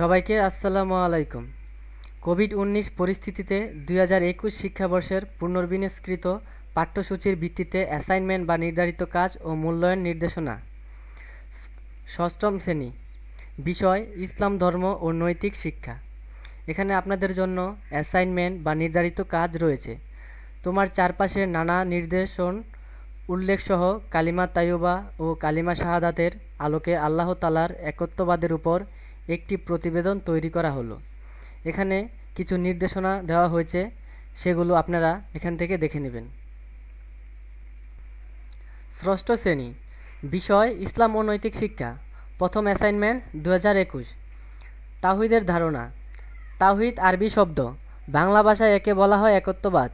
সবাইকে আসসালামু আলাইকুম কোভিড উনিশ পরিস্থিতিতে দুই হাজার একুশ শিক্ষাবর্ষের পুনর্বিন্যাসকৃত পাঠ্যসূচির ভিত্তিতে অ্যাসাইনমেন্ট বা নির্ধারিত কাজ ও মূল্যায়ন নির্দেশনা ষষ্ঠম শ্রেণী বিষয় ইসলাম ধর্ম ও নৈতিক শিক্ষা এখানে আপনাদের জন্য অ্যাসাইনমেন্ট বা নির্ধারিত কাজ রয়েছে তোমার চারপাশের নানা নির্দেশন উল্লেখসহ কালিমা তাইয়বা ও কালিমা শাহাদাতের আলোকে আল্লাহ তালার একত্ববাদের উপর একটি প্রতিবেদন তৈরি করা হলো এখানে কিছু নির্দেশনা দেওয়া হয়েছে সেগুলো আপনারা এখান থেকে দেখে নেবেন ষষ্ঠ শ্রেণী বিষয় ইসলাম ও নৈতিক শিক্ষা প্রথম অ্যাসাইনমেন্ট দু হাজার একুশ তাহিদের ধারণা তাহিদ আরবি শব্দ বাংলা ভাষায় একে বলা হয় একত্ববাদ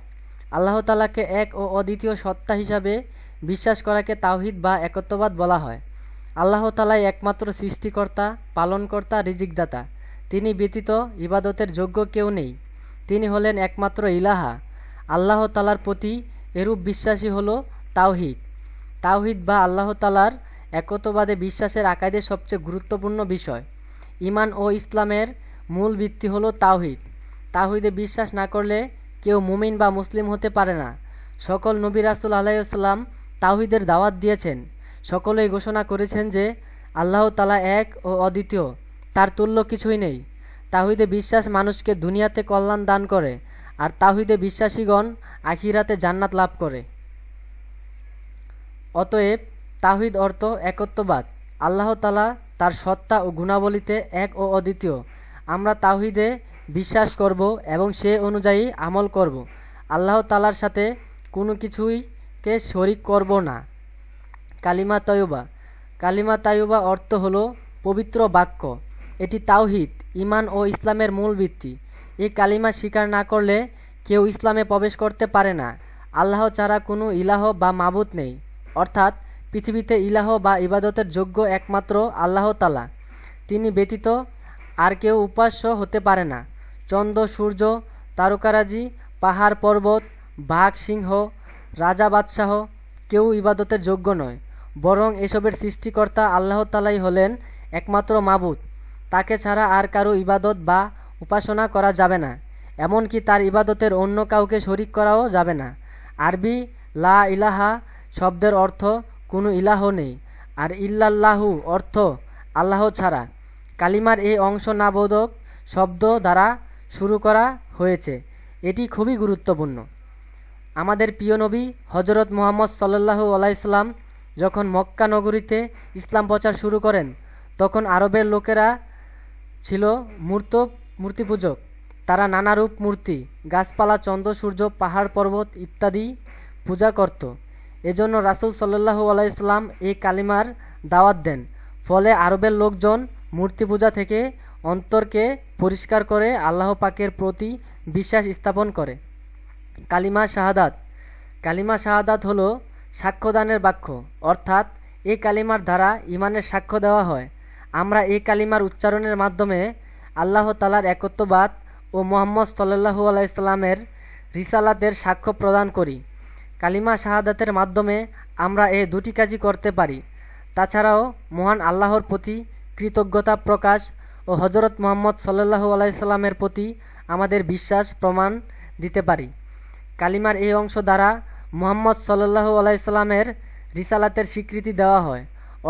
আল্লাহ তালাকে এক ও অদ্বিতীয় সত্তা হিসাবে বিশ্বাস করাকে তাওহিদ বা একত্ববাদ বলা হয় আল্লাহ তালাই একমাত্র সৃষ্টিকর্তা পালনকর্তা রিজিকদাতা তিনি ব্যতীত ইবাদতের যোগ্য কেউ নেই তিনি হলেন একমাত্র ইলাহা আল্লাহ তালার প্রতি এরূপ বিশ্বাসী হল তাওহিদ তাওহিদ বা আল্লাহ তালার একতবাদে বিশ্বাসের আকাইদে সবচেয়ে গুরুত্বপূর্ণ বিষয় ইমান ও ইসলামের মূল ভিত্তি হল তাওহিদ তাহিদে বিশ্বাস না করলে কেউ মুমিন বা মুসলিম হতে পারে না সকল নবী রাসুল আলাইসাল্লাম তাওহিদের দাওয়াত দিয়েছেন সকলেই ঘোষণা করেছেন যে আল্লাহ তালা এক ও অদ্বিতীয় তার তুল্য কিছুই নেই তাহিদে বিশ্বাস মানুষকে দুনিয়াতে কল্যাণ দান করে আর তাহিদে বিশ্বাসীগণ আখিরাতে জান্নাত লাভ করে অতএব তাহিদ অর্থ একত্ববাদ আল্লাহ তালা তার সত্তা ও গুণাবলীতে এক ও অদ্বিতীয় আমরা তাহিদে বিশ্বাস করব এবং সে অনুযায়ী আমল করব আল্লাহ তালার সাথে কোনো কিছুইকে শরিক করব না কালিমা তয়বা কালিমা তায়ুবা অর্থ হল পবিত্র বাক্য এটি তাওহিদ ইমান ও ইসলামের মূল ভিত্তি এই কালিমা স্বীকার না করলে কেউ ইসলামে প্রবেশ করতে পারে না আল্লাহ ছাড়া কোনো ইলাহ বা মাবুত নেই অর্থাৎ পৃথিবীতে ইলাহ বা ইবাদতের যোগ্য একমাত্র আল্লাহ তালা তিনি ব্যতীত আর কেউ উপাস্য হতে পারে না চন্দ্র সূর্য তারকারাজি পাহাড় পর্বত বাঘ সিংহ রাজা বাদশাহ কেউ ইবাদতের যোগ্য নয় বরং এসবের সৃষ্টিকর্তা আল্লাহ তালাই হলেন একমাত্র মাবুদ তাকে ছাড়া আর কারো ইবাদত বা উপাসনা করা যাবে না এমনকি তার ইবাদতের অন্য কাউকে শরিক করাও যাবে না আরবি লা ইলাহা শব্দের অর্থ কোনো ইলাহ নেই আর ইল্লাল্লাহু অর্থ আল্লাহ ছাড়া কালিমার এই অংশ নাবোধক শব্দ দ্বারা শুরু করা হয়েছে এটি খুবই গুরুত্বপূর্ণ আমাদের প্রিয় নবী হজরত মোহাম্মদ সাল্লাহু আলাইসলাম যখন মক্কা নগরীতে ইসলাম প্রচার শুরু করেন তখন আরবের লোকেরা ছিল মূর্ত মূর্তি পূজক তারা নানারূপ মূর্তি গাছপালা চন্দ্র সূর্য পাহাড় পর্বত ইত্যাদি পূজা করত এজন্য রাসুল সাল্লু আলাইসলাম এই কালিমার দাওয়াত দেন ফলে আরবের লোকজন মূর্তি পূজা থেকে অন্তরকে পরিষ্কার করে আল্লাহ পাকের প্রতি বিশ্বাস স্থাপন করে কালিমা শাহাদাত কালিমা শাহাদাত হলো সাক্ষ্যদানের বাক্য অর্থাৎ এ কালিমার দ্বারা ইমানের সাক্ষ্য দেওয়া হয় আমরা এই কালিমার উচ্চারণের মাধ্যমে আল্লাহ তালার একত্ববাদ ও মোহাম্মদ সাল্লু আলাইস্লামের রিসালাতের সাক্ষ্য প্রদান করি কালিমা শাহাদাতের মাধ্যমে আমরা এ দুটি কাজই করতে পারি তাছাড়াও মহান আল্লাহর প্রতি কৃতজ্ঞতা প্রকাশ ও হজরত মোহাম্মদ সাল্লু আলাইসাল্লামের প্রতি আমাদের বিশ্বাস প্রমাণ দিতে পারি কালিমার এই অংশ দ্বারা মোহাম্মদ সাল্লাহ আলাইসাল্লামের রিসালাতের স্বীকৃতি দেওয়া হয়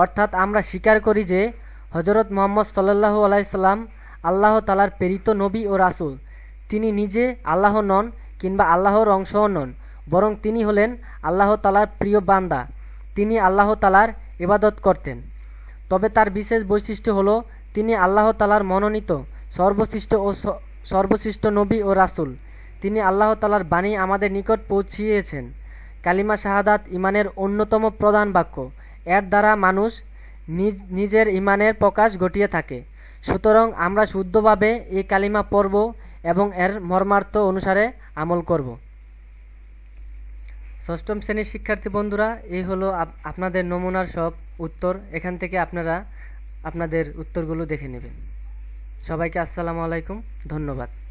অর্থাৎ আমরা স্বীকার করি যে হজরত মোহাম্মদ সাল্লাহ আলাইসাল্লাম আল্লাহ তালার প্রেরিত নবী ও রাসুল তিনি নিজে আল্লাহ নন কিংবা আল্লাহর অংশও নন বরং তিনি হলেন আল্লাহ তালার প্রিয় বান্দা তিনি আল্লাহ তালার ইবাদত করতেন তবে তার বিশেষ বৈশিষ্ট্য হল তিনি আল্লাহ তালার মনোনীত সর্বশ্রেষ্ঠ ও সর্বশ্রেষ্ঠ নবী ও রাসুল তিনি আল্লাহ তালার বাণী আমাদের নিকট পৌঁছিয়েছেন কালিমা শাহাদাত ইমানের অন্যতম প্রধান বাক্য এর দ্বারা মানুষ নিজ নিজের ইমানের প্রকাশ ঘটিয়ে থাকে সুতরাং আমরা শুদ্ধভাবে এই কালিমা পড়ব এবং এর মর্মার্থ অনুসারে আমল করব ষষ্ঠম শ্রেণীর শিক্ষার্থী বন্ধুরা এই হলো আপনাদের নমুনার সব উত্তর এখান থেকে আপনারা আপনাদের উত্তরগুলো দেখে নেবেন সবাইকে আসসালামু আলাইকুম ধন্যবাদ